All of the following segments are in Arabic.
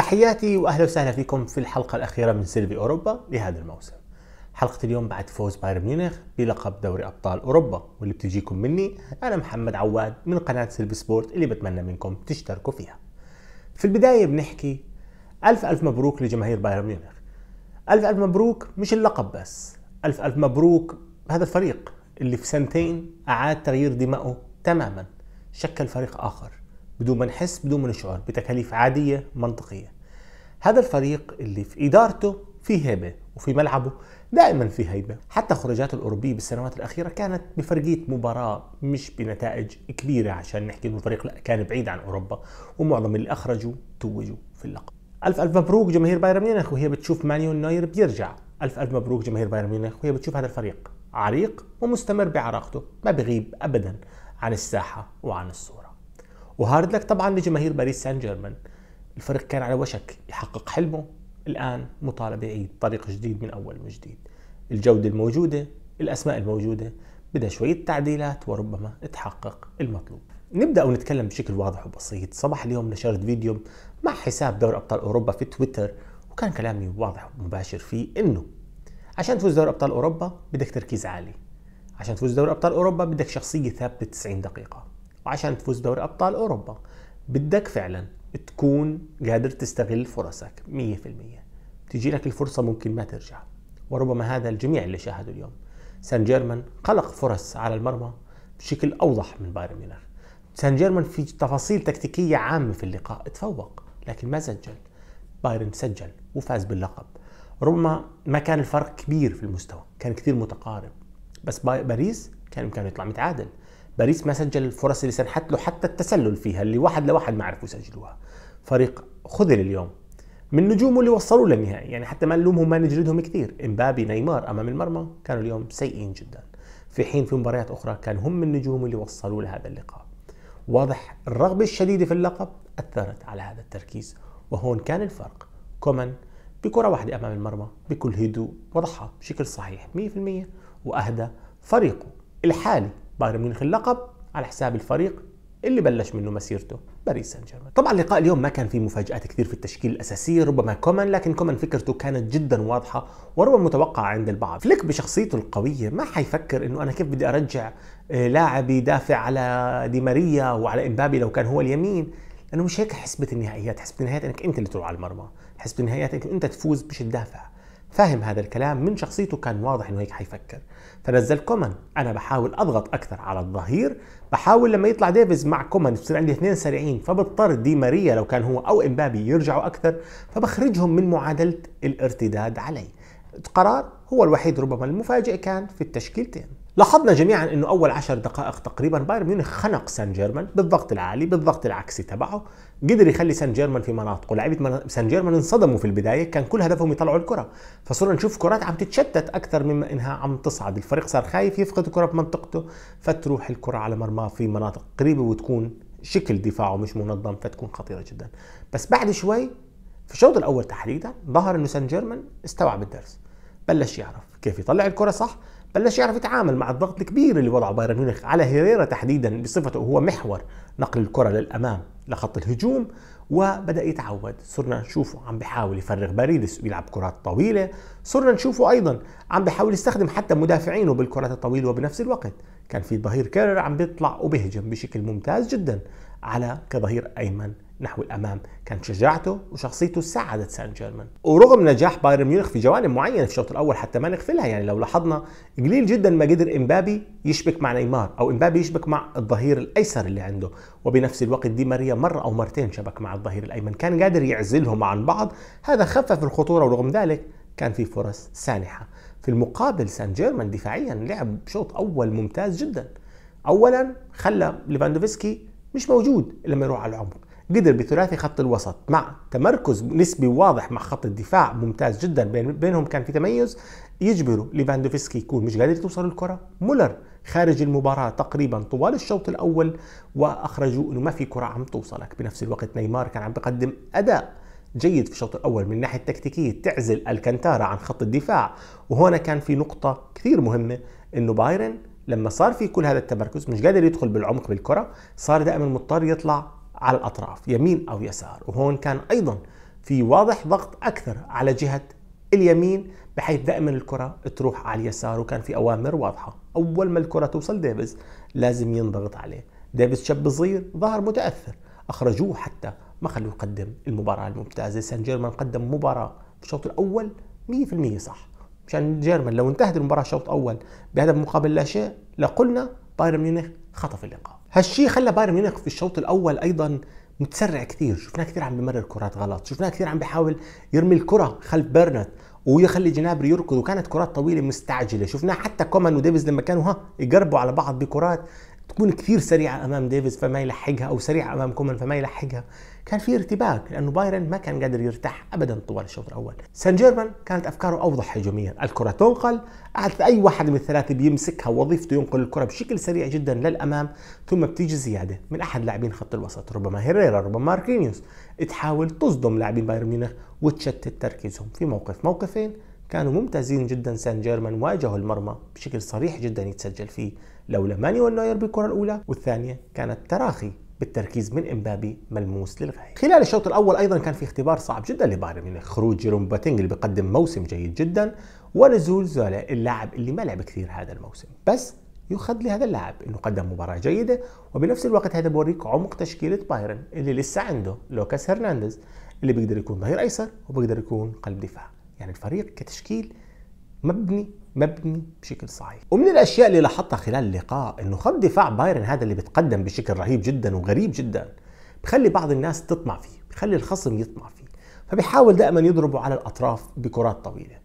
تحياتي واهلا وسهلا فيكم في الحلقه الاخيره من سيلفي اوروبا لهذا الموسم. حلقه اليوم بعد فوز بايرن ميونخ بلقب دوري ابطال اوروبا واللي بتجيكم مني انا محمد عواد من قناه سيلفي سبورت اللي بتمنى منكم تشتركوا فيها. في البدايه بنحكي الف الف مبروك لجماهير بايرن ميونخ. الف الف مبروك مش اللقب بس، الف الف مبروك هذا الفريق اللي في سنتين اعاد تغيير دمائه تماما، شكل فريق اخر. بدون ما نحس بدون ما نشعر بتكاليف عادية منطقية هذا الفريق اللي في إدارته في هيبة وفي ملعبه دائما في هيبة حتى خروجاته الأوروبية بالسنوات الأخيرة كانت بفرقية مباراة مش بنتائج كبيرة عشان نحكي إنه الفريق لا كان بعيد عن أوروبا ومعظم اللي أخرجوا توجوا في اللقب ألف ألف مبروك جماهير بايرن ميونخ وهي بتشوف مانيو نوير بيرجع ألف ألف مبروك جماهير بايرن ميونخ وهي بتشوف هذا الفريق عريق ومستمر بعراقته ما بغيب أبدا عن الساحة وعن الصورة وهارد لك طبعا لجماهير باريس سان جيرمان الفريق كان على وشك يحقق حلمه الآن مطالب يعيد طريق جديد من أول وجديد الجودة الموجودة الأسماء الموجودة بدها شوية تعديلات وربما تحقق المطلوب نبدأ ونتكلم بشكل واضح وبسيط صباح اليوم نشرت فيديو مع حساب دوري أبطال أوروبا في تويتر وكان كلامي واضح ومباشر فيه إنه عشان تفوز دوري أبطال أوروبا بدك تركيز عالي عشان تفوز دوري أبطال أوروبا بدك شخصية ثابتة 90 دقيقة وعشان تفوز بدوري ابطال اوروبا بدك فعلا تكون قادر تستغل فرصك 100% تجي لك الفرصة ممكن ما ترجع وربما هذا الجميع اللي شاهدوا اليوم سان جيرمان قلق فرص على المرمى بشكل أوضح من بايرن ميونخ سان جيرمان في تفاصيل تكتيكية عامة في اللقاء تفوق لكن ما سجل بايرن سجل وفاز باللقب ربما ما كان الفرق كبير في المستوى كان كثير متقارب بس باريس كان بامكانه يطلع متعادل باريس ما سجل الفرص اللي سنحت له حتى التسلل فيها اللي واحد لواحد ما عرفوا يسجلوها فريق خذل اليوم من نجومه اللي وصلوا للنهائي يعني حتى ما نلومهم ما نجلدهم كثير امبابي نيمار امام المرمى كانوا اليوم سيئين جدا في حين في مباريات اخرى كان هم من النجوم اللي وصلوا لهذا اللقاء واضح الرغبه الشديده في اللقب اثرت على هذا التركيز وهون كان الفرق كومان بكره واحده امام المرمى بكل هدوء وضحها بشكل صحيح 100% واهدى فريقه الحالي بايرن ميونخ اللقب على حساب الفريق اللي بلش منه مسيرته باريس سان جيرمان طبعا لقاء اليوم ما كان فيه مفاجات كثير في التشكيل الاساسي ربما كومان لكن كومان فكرته كانت جدا واضحه وربما متوقعه عند البعض فليك بشخصيته القويه ما حيفكر انه انا كيف بدي ارجع آه، لاعب يدافع على دي ماريا وعلى امبابي لو كان هو اليمين لانه مش هيك حسبه النهائيات حسبه النهائيات انك انت اللي تروح على المرمى حسبه النهائيات انك انت تفوز مش تدافع فاهم هذا الكلام من شخصيته كان واضح انه هيك حيفكر فنزل كومان انا بحاول اضغط اكثر على الظهير بحاول لما يطلع ديفيز مع كومان بصير عندي اثنين سريعين فبضطر دي ماريا لو كان هو او امبابي يرجعوا اكثر فبخرجهم من معادله الارتداد علي قرار هو الوحيد ربما المفاجئ كان في التشكيلتين لاحظنا جميعا انه اول عشر دقائق تقريبا بايرن ميونخ خنق سان جيرمان بالضغط العالي بالضغط العكسي تبعه قدر يخلي سان جيرمان في مناطقه لعيبه سان جيرمان انصدموا في البدايه كان كل هدفهم يطلعوا الكره فصرنا نشوف كرات عم تتشتت اكثر مما انها عم تصعد الفريق صار خايف يفقد الكره بمنطقته فتروح الكره على مرماه في مناطق قريبه وتكون شكل دفاعه مش منظم فتكون خطيره جدا بس بعد شوي في الشوط الاول تحديدا ظهر انه سان جيرمان استوعب الدرس بلش يعرف كيف يطلع الكره صح بلش يعرف يتعامل مع الضغط الكبير اللي وضعه بايرن ميونخ على هيريرا تحديدا بصفته هو محور نقل الكره للامام لخط الهجوم وبدا يتعود صرنا نشوفه عم بحاول يفرغ باريدس ويلعب كرات طويله صرنا نشوفه ايضا عم بحاول يستخدم حتى مدافعينه بالكرات الطويله وبنفس الوقت كان في ظهير كيرر عم بيطلع وبيهجم بشكل ممتاز جدا على كظهير ايمن نحو الامام كانت شجاعته وشخصيته ساعدت سان جيرمان ورغم نجاح بايرن ميونخ في جوانب معينه في الشوط الاول حتى ما نغفلها يعني لو لاحظنا قليل جدا ما قدر امبابي يشبك مع نيمار او امبابي يشبك مع الظهير الايسر اللي عنده وبنفس الوقت دي ماريا مره او مرتين شبك مع الظهير الايمن كان قادر يعزلهم عن بعض هذا خفف الخطوره ورغم ذلك كان في فرص سانحه في المقابل سان جيرمان دفاعيا لعب شوط اول ممتاز جدا اولا خلى ليفاندوفسكي مش موجود لما يروح على العمق قدر بثلاثي خط الوسط مع تمركز نسبي واضح مع خط الدفاع ممتاز جدا بين بينهم كان في تميز يجبروا ليفاندوفسكي يكون مش قادر توصل الكره مولر خارج المباراة تقريبا طوال الشوط الأول وأخرجوا أنه ما في كرة عم توصلك بنفس الوقت نيمار كان عم بقدم أداء جيد في الشوط الأول من الناحية التكتيكية تعزل الكنتارا عن خط الدفاع وهنا كان في نقطة كثير مهمة أنه بايرن لما صار في كل هذا التمركز مش قادر يدخل بالعمق بالكرة صار دائما مضطر يطلع على الأطراف يمين أو يسار وهون كان أيضا في واضح ضغط أكثر على جهة اليمين بحيث دائما الكرة تروح على اليسار وكان في أوامر واضحة أول ما الكرة توصل ديفيز لازم ينضغط عليه ديفيز شاب صغير ظهر متأثر أخرجوه حتى ما خلوه يقدم المباراة الممتازة سان جيرمان قدم مباراة في الشوط الأول 100% صح مشان جيرمان لو انتهت المباراة الشوط الأول بهدف مقابل لا شيء لقلنا بايرن ميونخ خطف اللقاء هالشيء خلى بايرن ميونخ في الشوط الاول ايضا متسرع كثير شفناه كثير عم بمرر كرات غلط شفناه كثير عم بحاول يرمي الكره خلف بيرنت ويخلي جنابري يركض وكانت كرات طويله مستعجله شفناه حتى كومان وديفيز لما كانوا ها يقربوا على بعض بكرات تكون كثير سريعه امام ديفيز فما يلحقها او سريعه امام كومان فما يلحقها كان في ارتباك لانه بايرن ما كان قادر يرتاح ابدا طوال الشوط الاول سان جيرمان كانت افكاره اوضح هجوميا الكره تنقل عاده اي واحد من الثلاثه بيمسكها وظيفته ينقل الكره بشكل سريع جدا للامام ثم بتيجي زياده من احد لاعبين خط الوسط ربما هيريرا ربما ماركينيوس تحاول تصدم لاعبين بايرن ميونخ وتشتت تركيزهم في موقف موقفين كانوا ممتازين جدا سان جيرمان واجهوا المرمى بشكل صريح جدا يتسجل فيه لولا ماني والنوير بالكرة الأولى والثانية كانت تراخي بالتركيز من امبابي ملموس للغايه. خلال الشوط الاول ايضا كان في اختبار صعب جدا لبايرن ميونخ، خروج جيروم باتينج اللي بيقدم موسم جيد جدا ونزول زولا اللاعب اللي ما لعب كثير هذا الموسم، بس يخد لهذا اللاعب انه قدم مباراه جيده وبنفس الوقت هذا بوريك عمق تشكيله بايرن اللي لسه عنده لوكاس هرنانديز اللي بيقدر يكون ظهير ايسر وبيقدر يكون قلب دفاع. يعني الفريق كتشكيل مبني مبني بشكل صحيح ومن الاشياء اللي لاحظتها خلال اللقاء انه خط دفاع بايرن هذا اللي بتقدم بشكل رهيب جدا وغريب جدا بخلي بعض الناس تطمع فيه بخلي الخصم يطمع فيه فبيحاول دائما يضربه على الاطراف بكرات طويله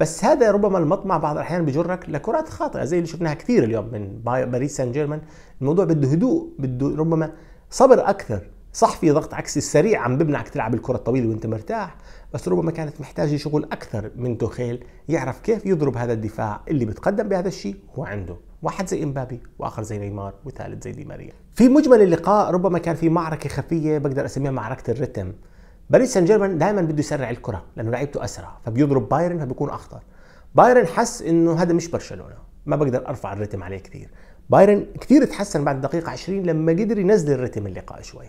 بس هذا ربما المطمع بعض الاحيان بجرك لكرات خاطئه زي اللي شفناها كثير اليوم من باريس سان جيرمان الموضوع بده هدوء بده ربما صبر اكثر صح في ضغط عكسي سريع عم بمنعك تلعب الكره الطويله وانت مرتاح بس ربما كانت محتاجة شغل أكثر من توخيل يعرف كيف يضرب هذا الدفاع اللي بتقدم بهذا الشيء هو عنده واحد زي امبابي واخر زي نيمار وثالث زي دي ماريا في مجمل اللقاء ربما كان في معركه خفيه بقدر اسميها معركه الرتم باريس سان جيرمان دائما بده يسرع الكره لانه لعيبته اسرع فبيضرب بايرن فبيكون اخطر بايرن حس انه هذا مش برشلونه ما بقدر ارفع الرتم عليه كثير بايرن كثير تحسن بعد الدقيقه 20 لما قدر ينزل الرتم اللقاء شوي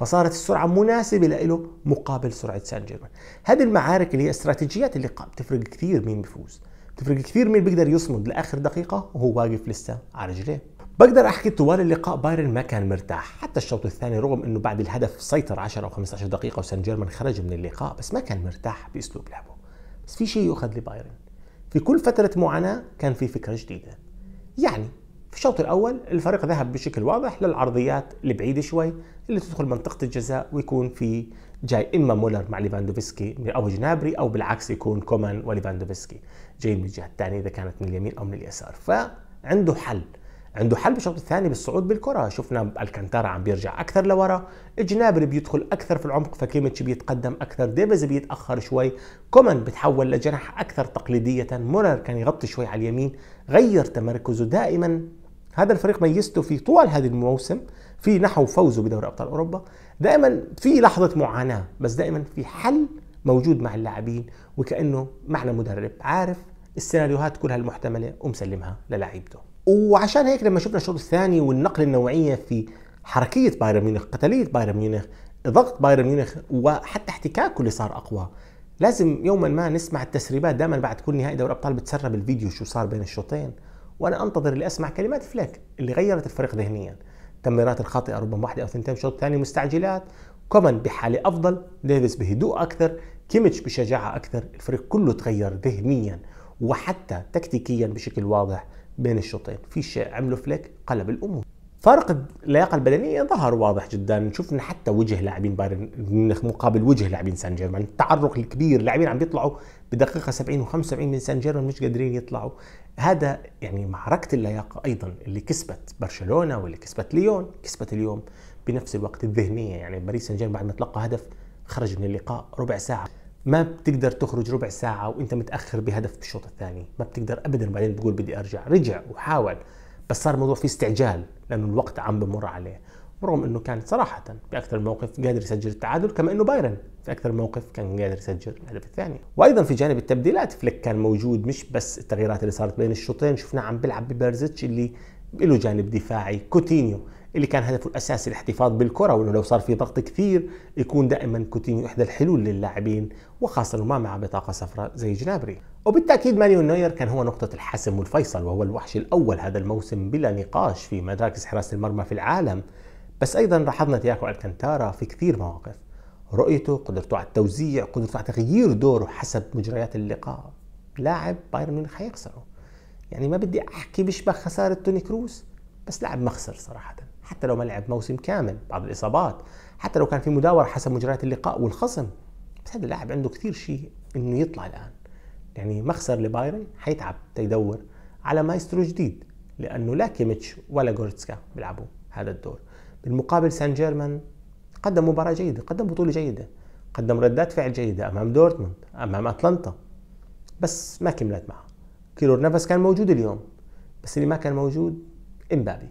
فصارت السرعة مناسبة له مقابل سرعة سان جيرمان هذه المعارك اللي هي استراتيجيات اللقاء بتفرق كثير مين بيفوز بتفرق كثير مين بيقدر يصمد لآخر دقيقة وهو واقف لسه على رجليه بقدر احكي طوال اللقاء بايرن ما كان مرتاح حتى الشوط الثاني رغم انه بعد الهدف سيطر 10 او 15 دقيقه وسان جيرمان خرج من اللقاء بس ما كان مرتاح باسلوب لعبه بس في شيء يؤخذ لبايرن في كل فتره معاناه كان في فكره جديده يعني في الشوط الأول الفريق ذهب بشكل واضح للعرضيات البعيدة شوي اللي تدخل منطقة الجزاء ويكون في جاي إما مولر مع ليفاندوفسكي أو جنابري أو بالعكس يكون كومان وليفاندوفسكي جاي من الجهة الثانية إذا كانت من اليمين أو من اليسار فعنده حل عنده حل بالشوط الثاني بالصعود بالكرة شفنا الكانتارا عم بيرجع أكثر لورا جنابري بيدخل أكثر في العمق فكيميتش بيتقدم أكثر ديفيز بيتأخر شوي كومان بتحول لجناح أكثر تقليدية مولر كان يغطي شوي على اليمين غير تمركزه دائما هذا الفريق ميزته في طوال هذا الموسم في نحو فوزه بدوري ابطال اوروبا دائما في لحظه معاناه بس دائما في حل موجود مع اللاعبين وكانه معنا مدرب عارف السيناريوهات كلها المحتمله ومسلمها للاعيبته وعشان هيك لما شفنا الشوط الثاني والنقله النوعيه في حركيه بايرن ميونخ قتاليه بايرن ميونخ ضغط بايرن ميونخ وحتى احتكاكه اللي صار اقوى لازم يوما ما نسمع التسريبات دائما بعد كل نهائي دوري ابطال بتسرب الفيديو شو صار بين الشوطين وانا انتظر اسمع كلمات فليك اللي غيرت الفريق ذهنيا تمريرات الخاطئه ربما واحده او ثنتين في الشوط الثاني مستعجلات كومان بحاله افضل ديفيس بهدوء اكثر كيميتش بشجاعه اكثر الفريق كله تغير ذهنيا وحتى تكتيكيا بشكل واضح بين الشوطين في شيء عمله فليك قلب الامور فارق اللياقه البدنيه ظهر واضح جدا نشوف ان حتى وجه لاعبين بايرن ميونخ مقابل وجه لاعبين سان جيرمان التعرق الكبير لاعبين عم بيطلعوا بدقيقه 70 و75 من سان جيرمان مش قادرين يطلعوا هذا يعني معركه اللياقه ايضا اللي كسبت برشلونه واللي كسبت ليون كسبت اليوم بنفس الوقت الذهنيه يعني باريس سان جيرمان بعد ما تلقى هدف خرج من اللقاء ربع ساعه ما بتقدر تخرج ربع ساعة وانت متأخر بهدف بالشوط الثاني ما بتقدر أبدا بعدين تقول بدي أرجع رجع وحاول بس صار الموضوع فيه استعجال لأن الوقت عم بمر عليه رغم انه كان صراحه في اكثر موقف قادر يسجل التعادل كما انه بايرن في اكثر موقف كان قادر يسجل الهدف الثاني وايضا في جانب التبديلات فليك كان موجود مش بس التغييرات اللي صارت بين الشوطين شفناه عم بيلعب ببرزيتش اللي له جانب دفاعي كوتينيو اللي كان هدفه الاساسي الاحتفاظ بالكره وانه لو صار في ضغط كثير يكون دائما كوتينيو احدى الحلول للاعبين وخاصه انه ما معه بطاقه صفراء زي جنابري وبالتأكيد مانيو نوير كان هو نقطة الحسم والفيصل وهو الوحش الأول هذا الموسم بلا نقاش في مراكز حراسة المرمى في العالم بس أيضا لاحظنا تياكو الكانتارا في كثير مواقف رؤيته قدرته على التوزيع قدرته على تغيير دوره حسب مجريات اللقاء لاعب بايرن ميونخ حيخسره يعني ما بدي أحكي بيشبه خسارة توني كروس بس لاعب مخسر صراحة حتى لو ما لعب موسم كامل بعض الإصابات حتى لو كان في مداورة حسب مجريات اللقاء والخصم بس هذا اللاعب عنده كثير شيء إنه يطلع الآن يعني مخسر لبايرن حيتعب تيدور على مايسترو جديد لانه لا كيميتش ولا جورتسكا بيلعبوا هذا الدور بالمقابل سان جيرمان قدم مباراة جيدة قدم بطولة جيدة قدم ردات فعل جيدة أمام دورتموند أمام أتلانتا بس ما كملت معه كيلور نفس كان موجود اليوم بس اللي ما كان موجود امبابي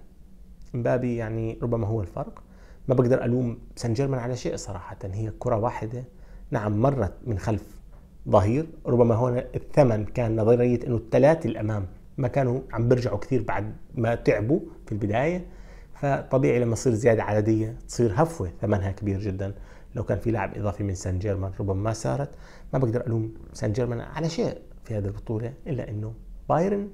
امبابي يعني ربما هو الفرق ما بقدر ألوم سان جيرمان على شيء صراحة هي كرة واحدة نعم مرت من خلف ظهير ربما هون الثمن كان نظرية أنه الثلاثة الأمام ما كانوا عم بيرجعوا كثير بعد ما تعبوا في البداية فطبيعي لما تصير زيادة عددية تصير هفوة ثمنها كبير جدا لو كان في لاعب إضافي من سان جيرمان ربما ما صارت ما بقدر ألوم سان جيرمان على شيء في هذه البطولة إلا أنه بايرن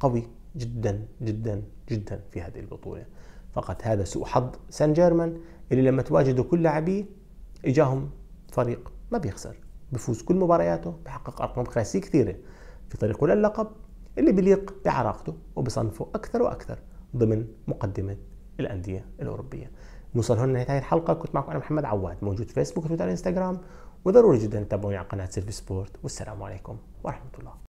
قوي جدا جدا جدا في هذه البطولة فقط هذا سوء حظ سان جيرمان اللي لما تواجدوا كل لاعبيه إجاهم فريق ما بيخسر بفوز كل مبارياته بحقق أرقام قياسية كثيرة في طريقه للقب اللي بيليق بعراقته وبصنفه أكثر وأكثر ضمن مقدمة الأندية الأوروبية نوصل هون لنهاية الحلقة كنت معكم أنا محمد عواد موجود في فيسبوك وتويتر وإنستغرام وضروري جدا تتابعوني على قناة سيلفي سبورت والسلام عليكم ورحمة الله